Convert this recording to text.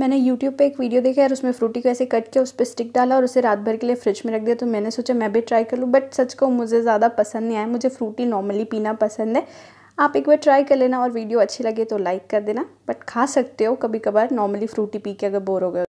मैंने यूट्यूब पे एक वीडियो देखा और उसमें फ्रूटी को ऐसे कट के उस पर स्टिक डाला और उसे रात भर के लिए फ्रिज में रख दिया तो मैंने सोचा मैं भी ट्राई कर लूँ बट सच को मुझे ज़्यादा पसंद नहीं आया मुझे फ्रूटी नॉर्मली पीना पसंद है आप एक बार ट्राई कर लेना और वीडियो अच्छी लगे तो लाइक कर देना बट खा सकते हो कभी कभार नॉर्मली फ्रूटी पी के अगर बोर हो गए